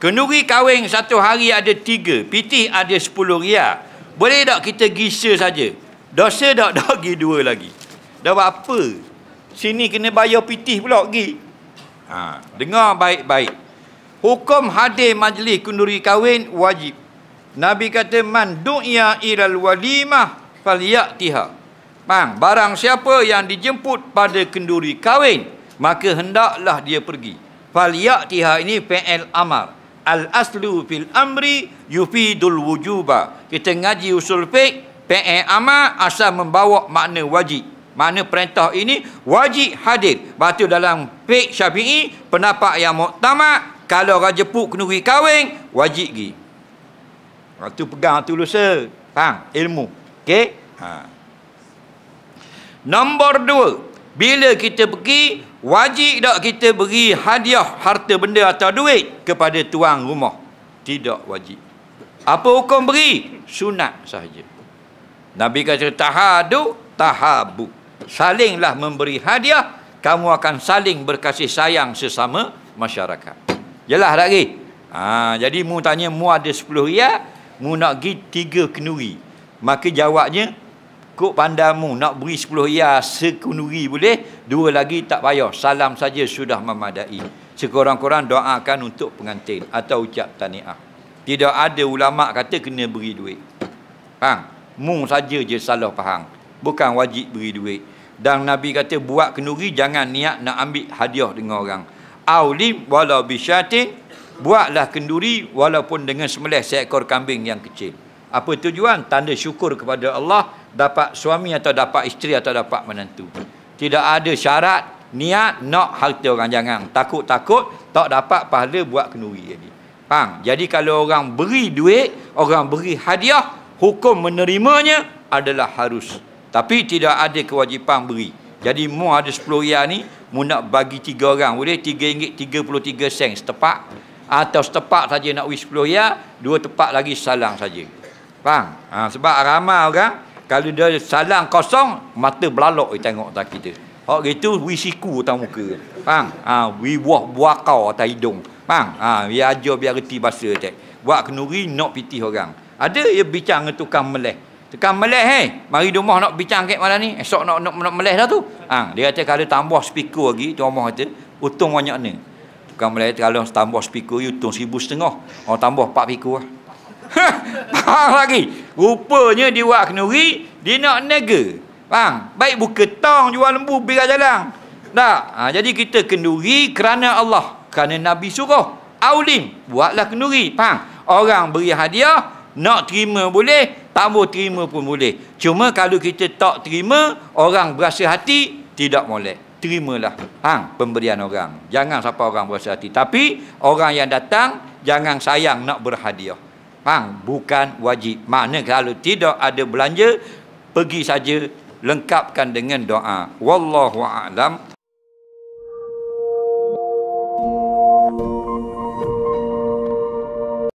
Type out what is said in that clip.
Kenduri kahwin satu hari ada tiga. Pitih ada sepuluh ria. Boleh tak kita gisa saja? Dosa tak dah pergi dua lagi. Dah buat apa? Sini kena bayar pitih pula pergi. Ha, dengar baik-baik. Hukum hadir majlis kenduri kahwin wajib. Nabi kata man du'ya iral walimah falyatiha. Bang, barang siapa yang dijemput pada kenduri kahwin, maka hendaklah dia pergi. Falyatiha ini fi'il amar al aslu fil amri yufidul wujuba kita ngaji usul fiqh pe ama asal membawa makna wajib makna perintah ini wajib hadir batu dalam fiqh syafi'i pendapat yang muktamad kalau raja puk kena pergi kahwin wajib gi waktu ha, pegang tu lusa faham ilmu okey ha nombor dua bila kita pergi Wajib tak kita beri hadiah harta benda atau duit kepada tuan rumah? Tidak wajib. Apa hukum beri? Sunat sahaja. Nabi kata tahadu, tahabu. Salinglah memberi hadiah, kamu akan saling berkasih sayang sesama masyarakat. Yalah tak pergi? Ha, jadi mu tanya, mu ada 10 riyal, mu nak pergi 3 kenuri. Maka jawabnya, cukup pandamu nak beri 10 hias sekunduri boleh dua lagi tak payah salam saja sudah memadai sekurang-kurang doakan untuk pengantin atau ucap taniah tidak ada ulama kata kena beri duit faham mu saja je salah faham bukan wajib beri duit dan nabi kata buat kenduri jangan niat nak ambil hadiah dengan orang aulim wala bisyatin buatlah kenduri walaupun dengan semelih seekor kambing yang kecil apa tujuan tanda syukur kepada Allah dapat suami atau dapat isteri atau dapat menantu. Tidak ada syarat niat nak harta orang jangan. Takut-takut tak dapat pahala buat kenduri jadi. Faham? Jadi kalau orang beri duit, orang beri hadiah, hukum menerimanya adalah harus. Tapi tidak ada kewajipan beri. Jadi mu ada 10 riyal ni, mu nak bagi 3 orang boleh 3 ringgit 33 sen setepak atau setepak saja nak wish 10 riyal, dua tepak lagi salang saja. Faham? Ha, sebab ramai orang kalau dia salang kosong mata belalok dia tengok atas kita Oh gitu wi siku atas muka. Bang, ha wi buah buah kau atas hidung. Bang, ha wi ajar biar reti bahasa cek. Buat kenuri nak piti orang. Ada dia bincang dengan tukang meleh. Tukang meleh hei, mari rumah nak bincang kek malam ni. Esok nak nak, nak meleh dah tu. Bang, ha, dia kata kalau tambah speaker lagi tu rumah kata Utung banyak ni. Tukang meleh kalau tambah speaker you untung 1500. Oh tambah 4 speaker ah. Ha, faham lagi? Rupanya dia buat kenuri, dia nak niaga. Faham? Baik buka tong jual lembu pergi jalan. Tak. Ha, jadi kita kenduri kerana Allah. Kerana Nabi suruh. Aulim. Buatlah kenuri. Faham? Orang beri hadiah. Nak terima boleh. Tak mau terima pun boleh. Cuma kalau kita tak terima. Orang berasa hati. Tidak boleh. Terimalah. Faham? Pemberian orang. Jangan siapa orang berasa hati. Tapi orang yang datang. Jangan sayang nak berhadiah. Faham? Bukan wajib. Mana kalau tidak ada belanja, pergi saja lengkapkan dengan doa. Wallahu a'lam.